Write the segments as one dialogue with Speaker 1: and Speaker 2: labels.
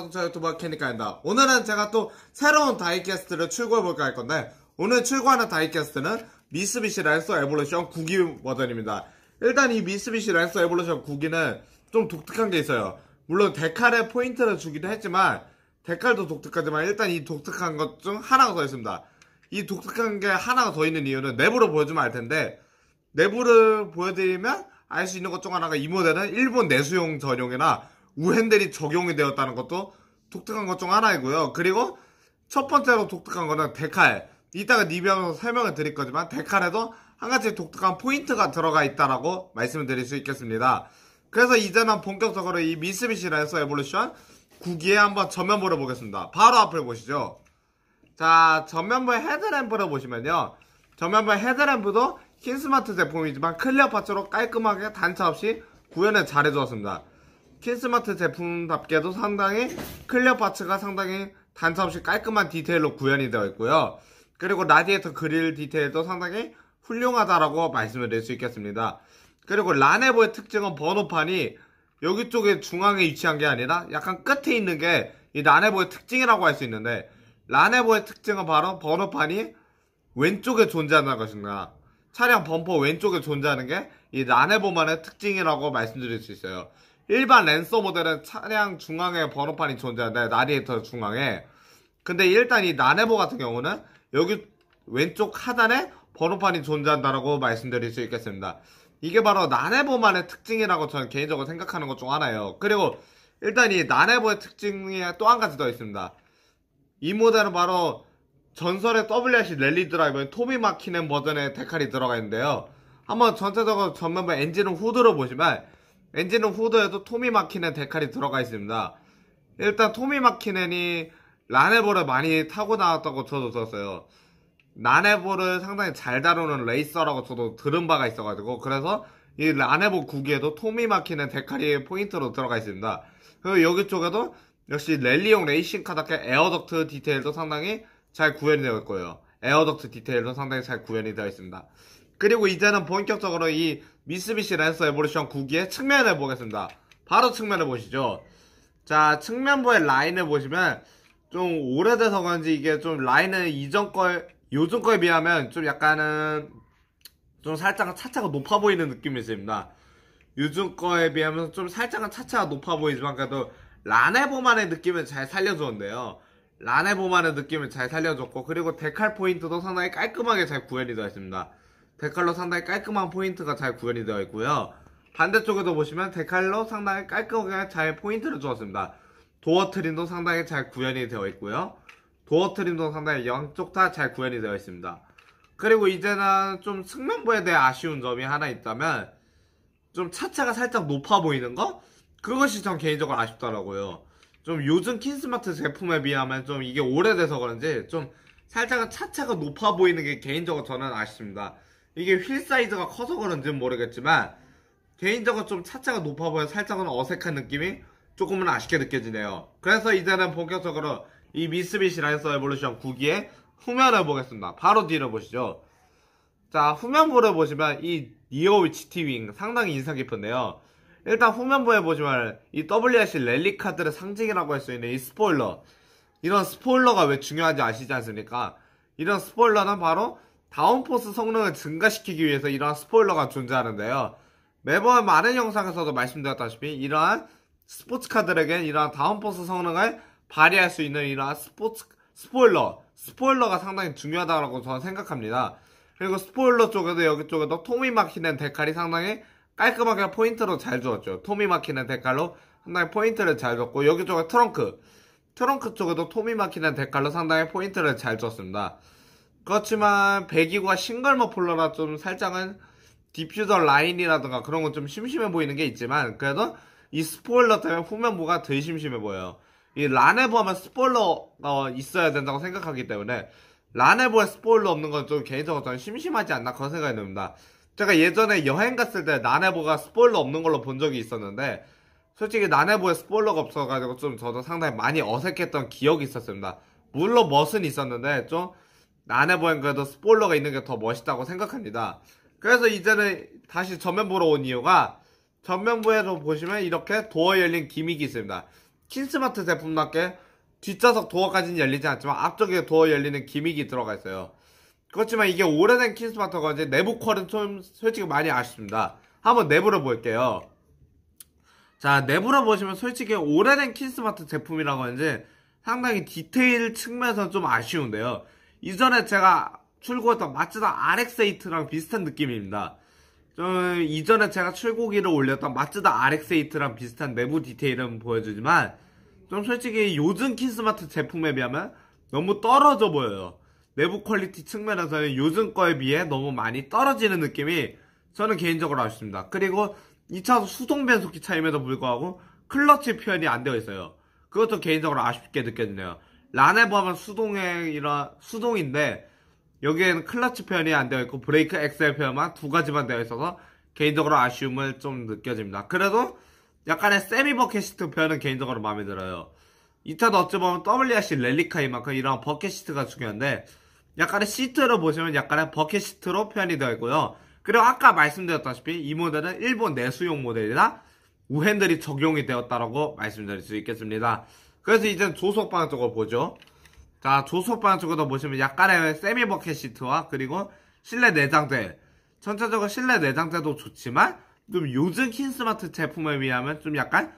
Speaker 1: 자동차 유튜버 캐니카입니다. 오늘은 제가 또 새로운 다이캐스트를 출고해볼까 할 건데 오늘 출고하는 다이캐스트는 미쓰비시 랜서 에볼루션 9기 버전입니다. 일단 이 미쓰비시 랜서 에볼루션 9기는 좀 독특한 게 있어요. 물론 데칼에 포인트를 주기도 했지만 데칼도 독특하지만 일단 이 독특한 것 중 하나가 더 있습니다. 이 독특한 게 하나가 더 있는 이유는 내부를 보여주면 알 텐데 내부를 보여드리면 알 수 있는 것 중 하나가 이 모델은 일본 내수용 전용이나 우핸들이 적용이 되었다는 것도 독특한 것 중 하나이고요. 그리고 첫 번째로 독특한 거는 데칼. 이따가 리뷰하면서 설명을 드릴 거지만 데칼에도 한 가지 독특한 포인트가 들어가 있다라고 말씀을 드릴 수 있겠습니다. 그래서 이제는 본격적으로 이 미쓰비시 라 랜서 에볼루션 9기에 한번 전면부를 보겠습니다. 바로 앞을 보시죠. 자, 전면부 의 헤드램프를 보시면요. 전면부 의 헤드램프도 흰 스마트 제품이지만 클리어 파츠로 깔끔하게 단차 없이 구현을 잘해주었습니다. 킨스마트 제품답게도 상당히 클리어 파츠가 상당히 단차없이 깔끔한 디테일로 구현이 되어 있고요. 그리고 라디에이터 그릴 디테일도 상당히 훌륭하다라고 말씀을 드릴 수 있겠습니다. 그리고 라네보의 특징은 번호판이 여기 쪽에 중앙에 위치한 게 아니라 약간 끝에 있는 게 이 라네보의 특징이라고 할 수 있는데 라네보의 특징은 바로 번호판이 왼쪽에 존재한다는 것입니다. 차량 범퍼 왼쪽에 존재하는 게 이 라네보만의 특징이라고 말씀드릴 수 있어요. 일반 랜서 모델은 차량 중앙에 번호판이 존재하는데 나리에이터 중앙에 근데 일단 이 나네모 같은 경우는 여기 왼쪽 하단에 번호판이 존재한다라고 말씀드릴 수 있겠습니다. 이게 바로 나네보만의 특징이라고 저는 개인적으로 생각하는 것 중 하나예요. 그리고 일단 이 나네보의 특징이 또 한 가지 더 있습니다. 이 모델은 바로 전설의 WRC 랠리 드라이버인 토비 마키넨 버전의 데칼이 들어가 있는데요. 한번 전체적으로 전면부 엔진을 후드로 보시면 엔진은 후드에도 토미 마키넨 데칼이 들어가 있습니다. 일단 토미 마키넨이 라네볼을 많이 타고 나왔다고 저도 들었어요. 라네볼을 상당히 잘 다루는 레이서라고 저도 들은 바가 있어가지고 그래서 이 라네볼 구기에도 토미 마키넨 데칼이 포인트로 들어가 있습니다. 그리고 여기 쪽에도 역시 랠리용 레이싱카답게 에어덕트 디테일도 상당히 잘 구현이 되어 있고요. 에어덕트 디테일도 상당히 잘 구현이 되어 있습니다. 그리고 이제는 본격적으로 이 미쓰비시 랜서 에볼루션 9기의 측면을 보겠습니다. 바로 측면을 보시죠. 자, 측면부의 라인을 보시면 좀 오래돼서 그런지 이게 좀 라인은 이전 거에 요즘 거에 비하면 좀 약간은 좀 살짝 차차가 높아 보이는 느낌이 있습니다. 요즘 거에 비하면 좀 살짝은 차차가 높아 보이지만 그래도 라네보만의 느낌을 잘 살려줬는데요. 라네보만의 느낌을 잘 살려줬고 그리고 데칼 포인트도 상당히 깔끔하게 잘 구현이 되어 습니다 데칼로 상당히 깔끔한 포인트가 잘 구현이 되어 있고요. 반대쪽에도 보시면 데칼로 상당히 깔끔하게 잘 포인트를 주었습니다. 도어 트림도 상당히 잘 구현이 되어 있고요. 도어 트림도 상당히 양쪽 다 잘 구현이 되어 있습니다. 그리고 이제는 좀 측면부에 대해 아쉬운 점이 하나 있다면 좀 차체가 살짝 높아 보이는 거? 그것이 전 개인적으로 아쉽더라고요. 좀 요즘 킨스마트 제품에 비하면 좀 이게 오래돼서 그런지 좀 살짝은 차체가 높아 보이는 게 개인적으로 저는 아쉽습니다. 이게 휠 사이즈가 커서 그런지는 모르겠지만 개인적으로 좀 차체가 높아 보여 살짝은 어색한 느낌이 조금은 아쉽게 느껴지네요. 그래서 이제는 본격적으로 이 미쓰비시 라이서 에볼루션 9기의 후면을 보겠습니다. 바로 뒤를 보시죠. 자 후면부를 보시면 이 니오위 GT윙 상당히 인상 깊은데요. 일단 후면부에 보시면 이 WRC 랠리 카드를 상징이라고 할 수 있는 이 스포일러 이런 스포일러가 왜 중요한지 아시지 않습니까? 이런 스포일러는 바로 다운포스 성능을 증가시키기 위해서 이러한 스포일러가 존재하는데요. 매번 많은 영상에서도 말씀드렸다시피 이러한 스포츠카들에겐 이러한 다운포스 성능을 발휘할 수 있는 이러한 스포츠, 스포일러, 스포일러가 상당히 중요하다고 저는 생각합니다. 그리고 스포일러 쪽에도 여기 쪽에도 토미 마키는 데칼이 상당히 깔끔하게 포인트로 잘 주었죠. 토미 마키는 데칼로 상당히 포인트를 잘 줬고 여기 쪽에 트렁크, 트렁크 쪽에도 토미 마키는 데칼로 상당히 포인트를 잘 줬습니다. 그렇지만 배기구와 싱글머 폴러라 좀 살짝은 디퓨저 라인이라든가 그런 건 좀 심심해 보이는 게 있지만 그래도 이 스포일러 때문에 후면부가 덜 심심해 보여요. 이 라네보 하면 스포일러가 있어야 된다고 생각하기 때문에 라네보에 스포일러 없는 건 좀 개인적으로 저 심심하지 않나 그런 생각이 듭니다. 제가 예전에 여행 갔을 때 라네보가 스포일러 없는 걸로 본 적이 있었는데 솔직히 라네보에 스포일러가 없어가지고 좀 저도 상당히 많이 어색했던 기억이 있었습니다. 물론 멋은 있었는데 좀 안에 보면 그래도 스포일러가 있는 게 더 멋있다고 생각합니다. 그래서 이제는 다시 전면부로 온 이유가 전면부에서 보시면 이렇게 도어 열린 기믹이 있습니다. 킨스마트 제품답게 뒷좌석 도어까지는 열리지 않지만 앞쪽에 도어 열리는 기믹이 들어가 있어요. 그렇지만 이게 오래된 킨스마트가 건지 내부 컬은 좀 솔직히 많이 아쉽습니다. 한번 내부를 볼게요. 자, 내부를 보시면 솔직히 오래된 킨스마트 제품이라 고하는지 상당히 디테일 측면에서 는좀 아쉬운데요. 이전에 제가 출고했던 마츠다 RX-8랑 비슷한 느낌입니다. 좀 이전에 제가 출고기를 올렸던 마츠다 RX-8랑 비슷한 내부 디테일은 보여주지만 좀 솔직히 요즘 키스마트 제품에 비하면 너무 떨어져 보여요. 내부 퀄리티 측면에서는 요즘 거에 비해 너무 많이 떨어지는 느낌이 저는 개인적으로 아쉽습니다. 그리고 2차 수동 변속기 차임에도 불구하고 클러치 표현이 안 되어 있어요. 그것도 개인적으로 아쉽게 느꼈네요 라네바만 수동행이라 수동인데 여기에는 클러치 표현이 안 되어 있고 브레이크 엑셀 표현만 두 가지만 되어 있어서 개인적으로 아쉬움을 좀 느껴집니다. 그래도 약간의 세미 버킷시트 표현은 개인적으로 마음에 들어요. 이 차도 어찌 보면 WRC 랠리카이만큼 이런 버킷시트가 중요한데 약간의 시트로 보시면 약간의 버킷시트로 표현이 되어 있고요. 그리고 아까 말씀드렸다시피 이 모델은 일본 내수용 모델이라 우핸들이 적용이 되었다라고 말씀드릴 수 있겠습니다. 그래서 이제 조속방 쪽을 보죠. 자, 조속방 쪽으로 보시면 약간의 세미 버켓 시트와 그리고 실내 내장재. 전체적으로 실내 내장재도 좋지만 좀 요즘 킨스마트 제품에 비하면 좀 약간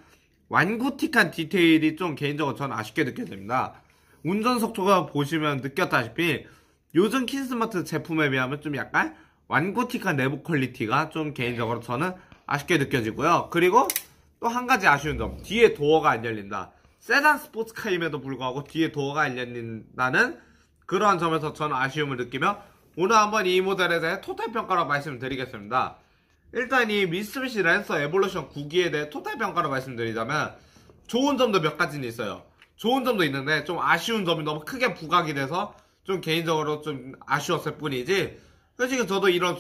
Speaker 1: 완구틱한 디테일이 좀 개인적으로 전 아쉽게 느껴집니다. 운전속도가 보시면 느꼈다시피 요즘 킨스마트 제품에 비하면 좀 약간 완구틱한 내부 퀄리티가 좀 개인적으로 저는 아쉽게 느껴지고요. 그리고 또 한 가지 아쉬운 점, 뒤에 도어가 안 열린다. 세단 스포츠카임에도 불구하고 뒤에 도어가 열렸다는 그러한 점에서 저는 아쉬움을 느끼며 오늘 한번 이 모델에 대해 토탈 평가로 말씀드리겠습니다. 일단 이 미쓰비시 랜서 에볼루션 9기에 대해 토탈 평가로 말씀드리자면 좋은 점도 몇 가지는 있어요. 좋은 점도 있는데 좀 아쉬운 점이 너무 크게 부각이 돼서 좀 개인적으로 좀 아쉬웠을 뿐이지 솔직히 저도 이런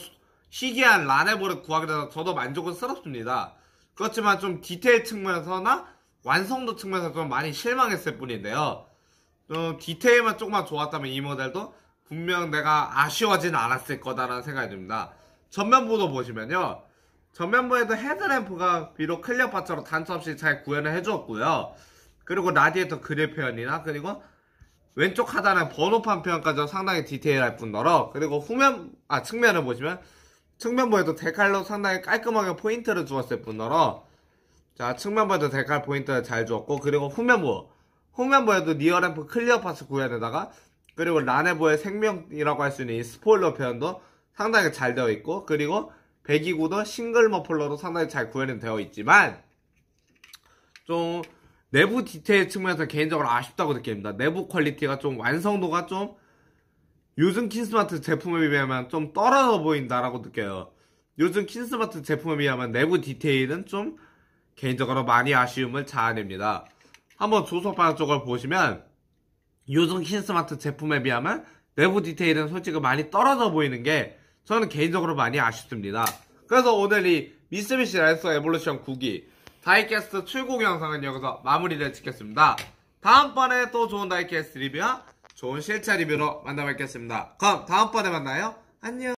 Speaker 1: 희귀한 라네볼을 구하게 돼서 저도 만족은 스럽습니다. 그렇지만 좀 디테일 측면에서나 완성도 측면에서 좀 많이 실망했을 뿐인데요. 좀 디테일만 조금만 좋았다면 이 모델도 분명 내가 아쉬워진 않았을 거다라는 생각이 듭니다. 전면부도 보시면요. 전면부에도 헤드램프가 비록 클리어 파츠로 단점 없이 잘 구현을 해주었고요. 그리고 라디에이터 그릴 표현이나 그리고 왼쪽 하단에 번호판 표현까지 도 상당히 디테일할 뿐더러 그리고 후면 아 측면을 보시면 측면부에도 데칼로 상당히 깔끔하게 포인트를 주었을 뿐더러 자 측면부에도 데칼 포인트를 잘 줬고 그리고 후면부 후면부에도 니어램프 클리어 파스 구현에다가 그리고 라네보의 생명이라고 할 수 있는 이 스포일러 표현도 상당히 잘 되어 있고 그리고 배기구도 싱글 머플러도 상당히 잘 구현이 되어 있지만 좀 내부 디테일 측면에서 개인적으로 아쉽다고 느낍니다. 내부 퀄리티가 좀 완성도가 좀 요즘 킨스마트 제품에 비하면 좀 떨어져 보인다라고 느껴요. 요즘 킨스마트 제품에 비하면 내부 디테일은 좀 개인적으로 많이 아쉬움을 자아냅니다. 한번 조석방 쪽을 보시면 요즘 킨스마트 제품에 비하면 내부 디테일은 솔직히 많이 떨어져 보이는 게 저는 개인적으로 많이 아쉽습니다. 그래서 오늘 이 미쓰비시 라이서 에볼루션 9기 다이캐스트 출고 영상은 여기서 마무리를 짓겠습니다. 다음번에 또 좋은 다이캐스트 리뷰와 좋은 실차 리뷰로 만나 뵙겠습니다. 그럼 다음번에 만나요. 안녕!